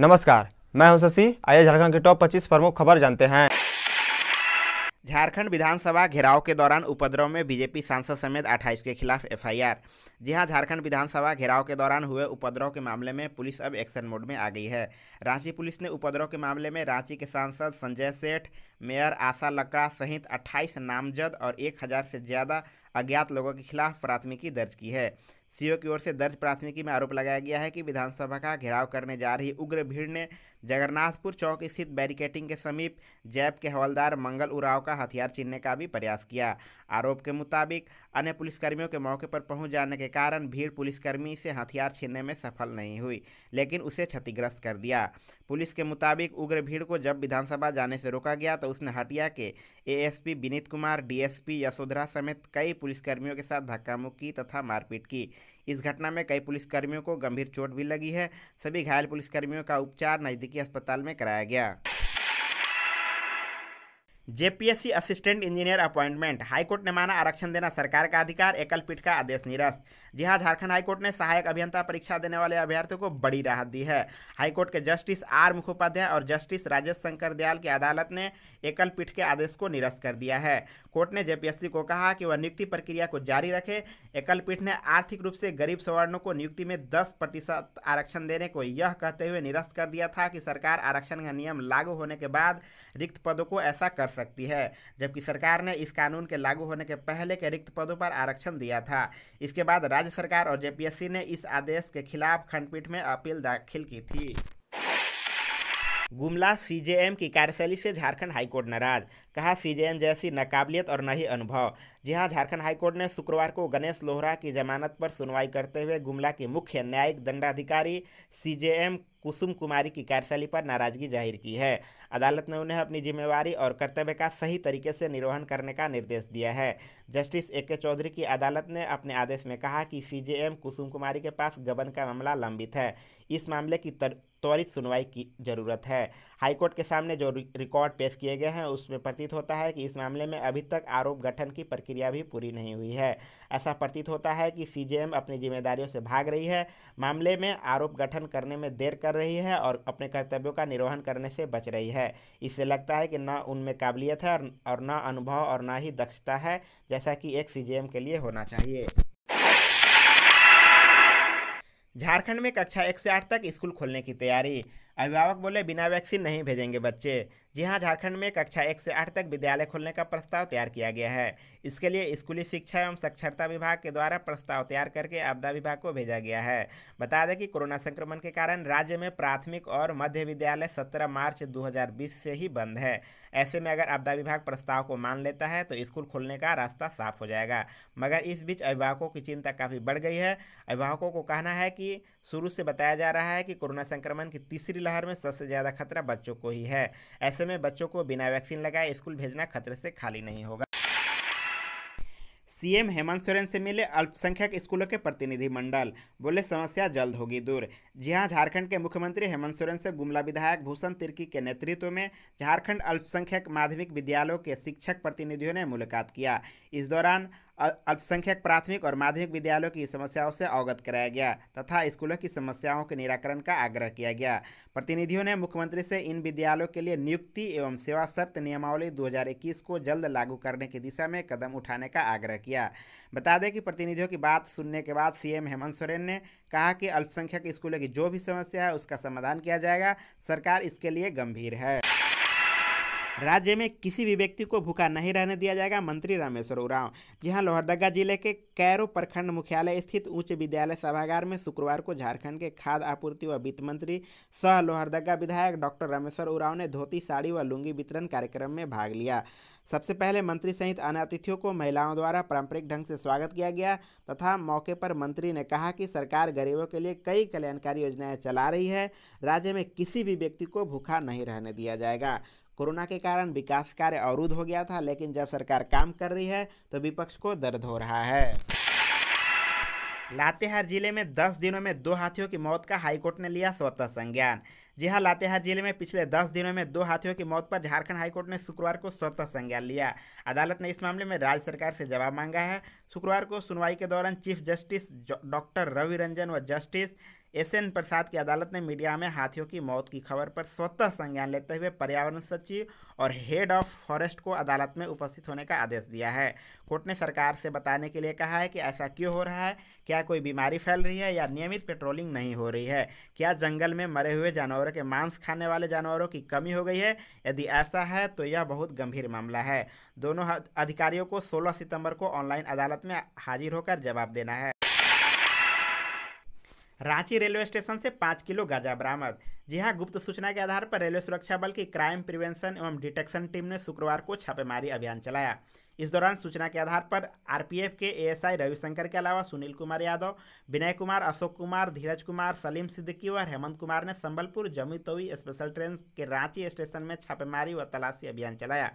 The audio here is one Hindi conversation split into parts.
नमस्कार मैं हूं शशि आइए झारखंड के टॉप 25 प्रमुख खबर जानते हैं झारखंड विधानसभा घेराव के दौरान उपद्रव में बीजेपी सांसद समेत 28 के खिलाफ एफआईआर जी हां झारखंड विधानसभा घेराव के दौरान हुए उपद्रव के मामले में पुलिस अब एक्शन मोड में आ गई है रांची पुलिस ने उपद्रव के मामले में रांची के सांसद संजय सेठ मेयर आशा लकड़ा सहित 28 नामजद और 1000 से ज़्यादा अज्ञात लोगों के खिलाफ प्राथमिकी दर्ज की है सीओ की ओर से दर्ज प्राथमिकी में आरोप लगाया गया है कि विधानसभा का घेराव करने जा रही उग्र भीड़ ने जगन्नाथपुर चौक स्थित बैरिकेटिंग के समीप जैप के हवलदार मंगल उराव का हथियार छीनने का भी प्रयास किया आरोप के मुताबिक अन्य पुलिसकर्मियों के मौके पर पहुंच जाने के कारण भीड़ पुलिसकर्मी से हथियार छीनने में सफल नहीं हुई लेकिन उसे क्षतिग्रस्त कर दिया पुलिस के मुताबिक उग्र भीड़ को जब विधानसभा जाने से रोका गया तो उसने हटिया के एएसपी विनीत कुमार डीएसपी यशोधरा समेत कई पुलिसकर्मियों के साथ धक्का मुक्की तथा मारपीट की इस घटना में कई पुलिसकर्मियों को गंभीर चोट भी लगी है सभी घायल पुलिसकर्मियों का उपचार नज़दीकी अस्पताल में कराया गया JPSC assistant engineer appointment high court ने माना आरक्षण देना सरकार का अधिकार एकल पीठ का आदेश निरस्त जी हाँ झारखंड हाईकोर्ट ने सहायक अभियंता परीक्षा देने वाले अभ्यर्थियों को बड़ी राहत दी है हाईकोर्ट के जस्टिस आर मुखोपाध्याय और जस्टिस राजेश शंकर दयाल की अदालत ने एकल पीठ के आदेश को निरस्त कर दिया है कोर्ट ने जेपीएससी को कहा कि वह नियुक्ति प्रक्रिया को जारी रखे एकल पीठ ने आर्थिक रूप से गरीब सवर्णों को नियुक्ति में दस प्रतिशत आरक्षण देने को यह कहते हुए निरस्त कर दिया था कि सरकार आरक्षण का नियम लागू होने के बाद रिक्त पदों को ऐसा कर सकती है जबकि सरकार ने इस कानून के लागू होने के पहले के रिक्त पदों पर आरक्षण दिया था इसके बाद राज्य सरकार और जेपीएससी ने इस आदेश के खिलाफ खंडपीठ में अपील दाखिल की थी गुमला सीजेएम की कार्यशैली से झारखंड हाईकोर्ट नाराज कहा सीजेएम जैसी नाकाबिलियत और नहीं अनुभव जी हाँ झारखंड हाईकोर्ट ने शुक्रवार को गणेश लोहरा की जमानत पर सुनवाई करते हुए गुमला की मुख्य न्यायिक दंडाधिकारी सीजेएम कुसुम कुमारी की कार्यशैली पर नाराजगी जाहिर की है अदालत ने उन्हें अपनी जिम्मेवारी और कर्तव्य का सही तरीके से निर्वहन करने का निर्देश दिया है जस्टिस ए के चौधरी की अदालत ने अपने आदेश में कहा कि एम कुसुम कुमारी के पास गबन का मामला लंबित है इस मामले की त्वरित सुनवाई की जरूरत है हाईकोर्ट के सामने जो रिकॉर्ड पेश किए गए हैं उसमें प्रतीत होता है कि इस मामले में अभी तक आरोप गठन की प्रक्रिया भी पूरी नहीं हुई है ऐसा प्रतीत होता है कि सीजेएम अपनी जिम्मेदारियों से भाग रही है मामले में आरोप गठन करने में देर कर रही है और अपने कर्तव्यों का निर्वहन करने से बच रही है इससे लगता है कि न उनमें काबिलियत है और न अनुभव और न ही दक्षता है जैसा कि एक सी के लिए होना चाहिए झारखंड में कक्षा एक से आठ तक स्कूल खोलने की तैयारी अभिभावक बोले बिना वैक्सीन नहीं भेजेंगे बच्चे जी हाँ झारखंड में कक्षा एक से आठ तक विद्यालय खोलने का प्रस्ताव तैयार किया गया है इसके लिए स्कूली शिक्षा एवं साक्षरता विभाग के द्वारा प्रस्ताव तैयार करके आपदा विभाग को भेजा गया है बता दें कि कोरोना संक्रमण के कारण राज्य में प्राथमिक और मध्य विद्यालय सत्रह मार्च 2020 से ही बंद है ऐसे में अगर आपदा विभाग प्रस्ताव को मान लेता है तो स्कूल खोलने का रास्ता साफ हो जाएगा मगर इस बीच अभिभावकों की चिंता काफ़ी बढ़ गई है अभिभावकों को कहना है कि कि शुरू से बताया जा रहा है कि कोरोना संक्रमण की तीसरी लहर में सबसे ज़्यादा खतरा बच्चों को ही है ऐसे में बच्चों को बिना वैक्सीन लगाए स्कूल भेजना खतरे से खाली नहीं होगा सीएम हेमंत सोरेन से मिले अल्पसंख्यक स्कूलों के प्रतिनिधिमंडल बोले समस्या जल्द होगी दूर जी हां झारखंड के मुख्यमंत्री हेमंत सोरेन से गुमला विधायक भूषण तिर्की के नेतृत्व में झारखंड अल्पसंख्यक माध्यमिक विद्यालयों के शिक्षक प्रतिनिधियों ने मुलाकात किया इस दौरान अल्पसंख्यक प्राथमिक और माध्यमिक विद्यालयों की समस्याओं से अवगत कराया गया तथा स्कूलों की समस्याओं के निराकरण का आग्रह किया गया प्रतिनिधियों ने मुख्यमंत्री से इन विद्यालयों के लिए नियुक्ति एवं सेवा शर्त नियमावली 2021 को जल्द लागू करने की दिशा में कदम उठाने का आग्रह किया बता दें कि प्रतिनिधियों की बात सुनने के बाद सीएम हेमंत सोरेन ने कहा कि अल्पसंख्यक स्कूलों की जो भी समस्या है उसका समाधान किया जाएगा सरकार इसके लिए गंभीर है राज्य में किसी भी व्यक्ति को भूखा नहीं रहने दिया जाएगा मंत्री रामेश्वर उरांव जी हाँ लोहरदगा जिले के कैरो प्रखंड मुख्यालय स्थित उच्च विद्यालय सभागार में शुक्रवार को झारखंड के खाद्य आपूर्ति व वित्त मंत्री सह लोहरदगा विधायक डॉक्टर रामेश्वर उराव ने धोती साड़ी व लुंगी वितरण कार्यक्रम में भाग लिया सबसे पहले मंत्री सहित अन्य अतिथियों को महिलाओं द्वारा पारंपरिक ढंग से स्वागत किया गया तथा मौके पर मंत्री ने कहा कि सरकार गरीबों के लिए कई कल्याणकारी योजनाएं चला रही है राज्य में किसी भी व्यक्ति को भूखा नहीं रहने दिया जाएगा कोरोना के कारण विकास कार्य अवरुद्ध हो गया था लेकिन जब सरकार काम कर रही है तो विपक्ष को दर्द हो रहा है लातेहार जिले में 10 दिनों में दो हाथियों की मौत का हाईकोर्ट ने लिया स्वतः संज्ञान जी हाँ लातेहार जिले में पिछले 10 दिनों में दो हाथियों की मौत पर झारखंड हाईकोर्ट ने शुक्रवार को स्वतः संज्ञान लिया अदालत ने इस मामले में राज्य सरकार से जवाब मांगा है शुक्रवार को सुनवाई के दौरान chief justice doctor Ravi Ranjan व जस्टिस एस एन प्रसाद की अदालत ने मीडिया में हाथियों की मौत की खबर पर स्वतः संज्ञान लेते हुए पर्यावरण सचिव और हेड ऑफ फॉरेस्ट को अदालत में उपस्थित होने का आदेश दिया है कोर्ट ने सरकार से बताने के लिए कहा है कि ऐसा क्यों हो रहा है क्या कोई बीमारी फैल रही है या नियमित पेट्रोलिंग नहीं हो रही है क्या जंगल में मरे हुए जानवरों के मांस खाने वाले जानवरों की कमी हो गई है यदि ऐसा है तो यह बहुत गंभीर मामला है दोनों अधिकारियों को सोलह सितंबर को ऑनलाइन अदालत में हाजिर होकर जवाब देना है रांची रेलवे स्टेशन से पाँच किलो गांजा बरामद जी हाँ गुप्त सूचना के आधार पर रेलवे सुरक्षा बल की क्राइम प्रिवेंशन एवं डिटेक्शन टीम ने शुक्रवार को छापेमारी अभियान चलाया इस दौरान सूचना के आधार पर आरपीएफ के एएसआई रविशंकर के अलावा सुनील कुमार यादव विनय कुमार अशोक कुमार धीरज कुमार सलीम सिद्दीकी और हेमंत कुमार ने संबलपुर जमुई स्पेशल ट्रेन के रांची स्टेशन में छापेमारी व तलाशी अभियान चलाया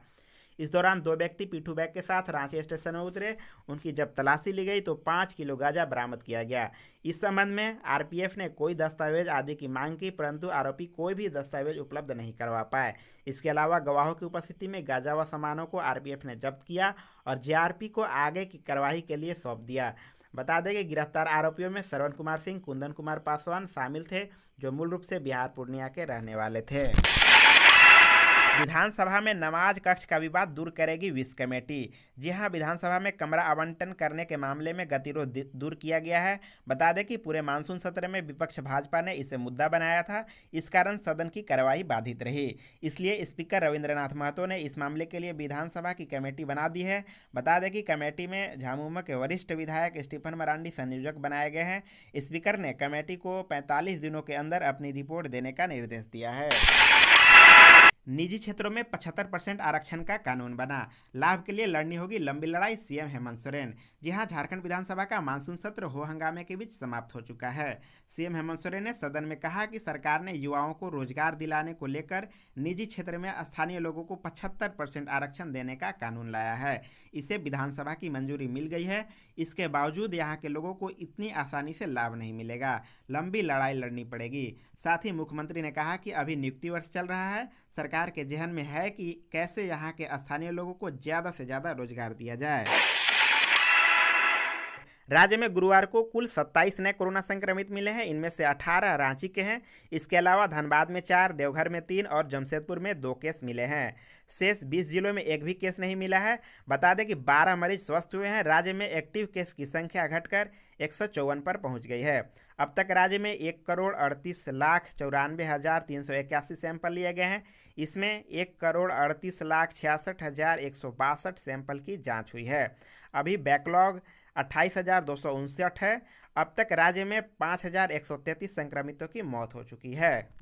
इस दौरान दो व्यक्ति पीठू बैग के साथ रांची स्टेशन में उतरे उनकी जब तलाशी ली गई तो पाँच किलो गांजा बरामद किया गया इस संबंध में आरपीएफ ने कोई दस्तावेज आदि की मांग की परंतु आरोपी कोई भी दस्तावेज उपलब्ध नहीं करवा पाए इसके अलावा गवाहों की उपस्थिति में गांजा व सामानों को आर ने जब्त किया और जे को आगे की कार्रवाई के लिए सौंप दिया बता दें कि गिरफ्तार आरोपियों में श्रवण कुमार सिंह कुंदन कुमार पासवान शामिल थे जो मूल रूप से बिहार पूर्णिया के रहने वाले थे विधानसभा में नमाज कक्ष का विवाद दूर करेगी विस कमेटी जी हाँ विधानसभा में कमरा आवंटन करने के मामले में गतिरोध दूर किया गया है बता दें कि पूरे मानसून सत्र में विपक्ष भाजपा ने इसे मुद्दा बनाया था इस कारण सदन की कार्यवाही बाधित रही इसलिए स्पीकर रविंद्रनाथ महतो ने इस मामले के लिए विधानसभा की कमेटी बना दी है बता दें कि कमेटी में झामुमो के वरिष्ठ विधायक स्टीफन मरांडी संयोजक बनाए गए हैं स्पीकर ने कमेटी को पैंतालीस दिनों के अंदर अपनी रिपोर्ट देने का निर्देश दिया है निजी क्षेत्रों में 75 परसेंट आरक्षण का कानून बना लाभ के लिए लड़नी होगी लंबी लड़ाई सीएम हेमंत सोरेन जहां झारखंड विधानसभा का मानसून सत्र हो हंगामे के बीच समाप्त हो चुका है सीएम हेमंत सोरेन ने सदन में कहा कि सरकार ने युवाओं को रोजगार दिलाने को लेकर निजी क्षेत्र में स्थानीय लोगों को पचहत्तर परसेंट आरक्षण देने का कानून लाया है इसे विधानसभा की मंजूरी मिल गई है इसके बावजूद यहाँ के लोगों को इतनी आसानी से लाभ नहीं मिलेगा लंबी लड़ाई लड़नी पड़ेगी साथ ही मुख्यमंत्री ने कहा कि अभी नियुक्ति वर्ष चल रहा है सरकार के जहन में है कि कैसे यहाँ के स्थानीय लोगों को ज़्यादा से ज़्यादा रोजगार दिया जाए राज्य में गुरुवार को कुल 27 नए कोरोना संक्रमित मिले हैं इनमें से 18 रांची के हैं इसके अलावा धनबाद में चार देवघर में तीन और जमशेदपुर में दो केस मिले हैं शेष बीस जिलों में एक भी केस नहीं मिला है बता दें कि 12 मरीज स्वस्थ हुए हैं राज्य में एक्टिव केस की संख्या घटकर एक पर पहुँच गई है अब तक राज्य में एक करोड़ अड़तीस लाख चौरानवे हज़ार तीन सौ इक्यासी सैंपल लिए गए हैं इसमें एक करोड़ अड़तीस लाख छियासठ हज़ार एक सौ बासठ सैंपल की जांच हुई है अभी बैकलॉग अट्ठाईस हज़ार दो सौ उनसठ है अब तक राज्य में पाँच हज़ार एक सौ तैंतीस संक्रमितों की मौत हो चुकी है